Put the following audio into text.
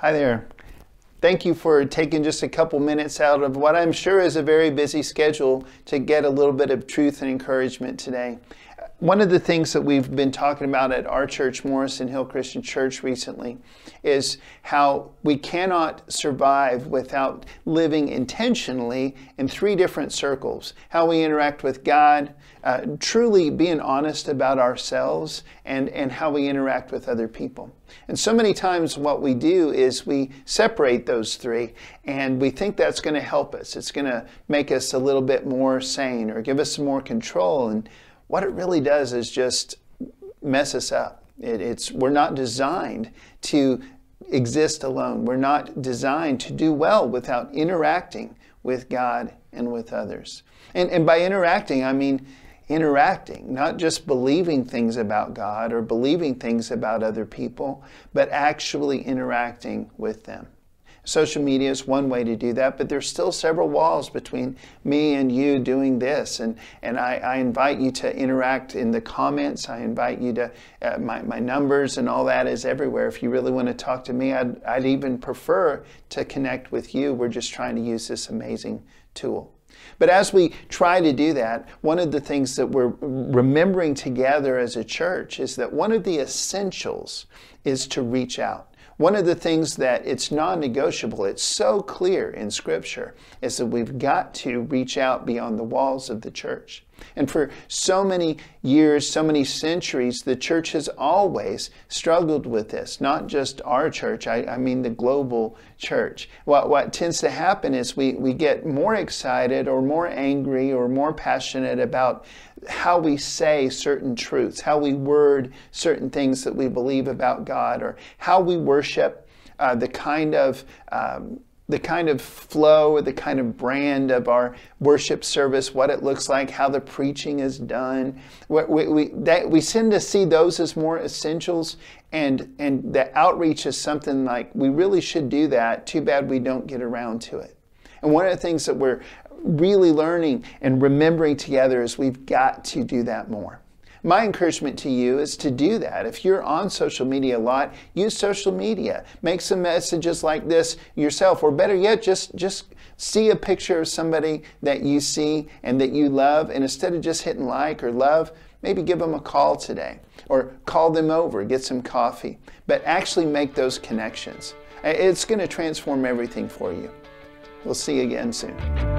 Hi there. Thank you for taking just a couple minutes out of what I'm sure is a very busy schedule to get a little bit of truth and encouragement today. One of the things that we've been talking about at our church, Morrison Hill Christian Church, recently is how we cannot survive without living intentionally in three different circles how we interact with God, uh, truly being honest about ourselves, and, and how we interact with other people. And so many times, what we do is we separate those three and we think that's going to help us. It's going to make us a little bit more sane or give us some more control. And what it really does is just mess us up. It, it's, we're not designed to exist alone. We're not designed to do well without interacting with God and with others. And, and by interacting, I mean interacting, not just believing things about God or believing things about other people, but actually interacting with them. Social media is one way to do that, but there's still several walls between me and you doing this. And, and I, I invite you to interact in the comments. I invite you to, uh, my, my numbers and all that is everywhere. If you really want to talk to me, I'd, I'd even prefer to connect with you. We're just trying to use this amazing tool. But as we try to do that, one of the things that we're remembering together as a church is that one of the essentials is to reach out. One of the things that it's non negotiable, it's so clear in Scripture, is that we've got to reach out beyond the walls of the church. And for so many years, so many centuries, the church has always struggled with this, not just our church, I, I, mean the global church. What, what tends to happen is we, we get more excited or more angry or more passionate about how we say certain truths, how we word certain things that we believe about God, or how we worship. Uh, the kind of um, the kind of flow, the kind of brand of our worship service, what it looks like, how the preaching is done. we we, we, that, we tend to see those as more essentials, and, and the outreach is something like we really should do that. Too bad we don't get around to it. And one of the things that we're really learning and remembering together is we've got to do that more. My encouragement to you is to do that. If you're on social media a lot, use social media. Make some messages like this yourself, or better yet, just, just see a picture of somebody that you see and that you love, and instead of just hitting like or love, maybe give them a call today or call them over, get some coffee, but actually make those connections. It's going to transform everything for you. We'll see you again soon.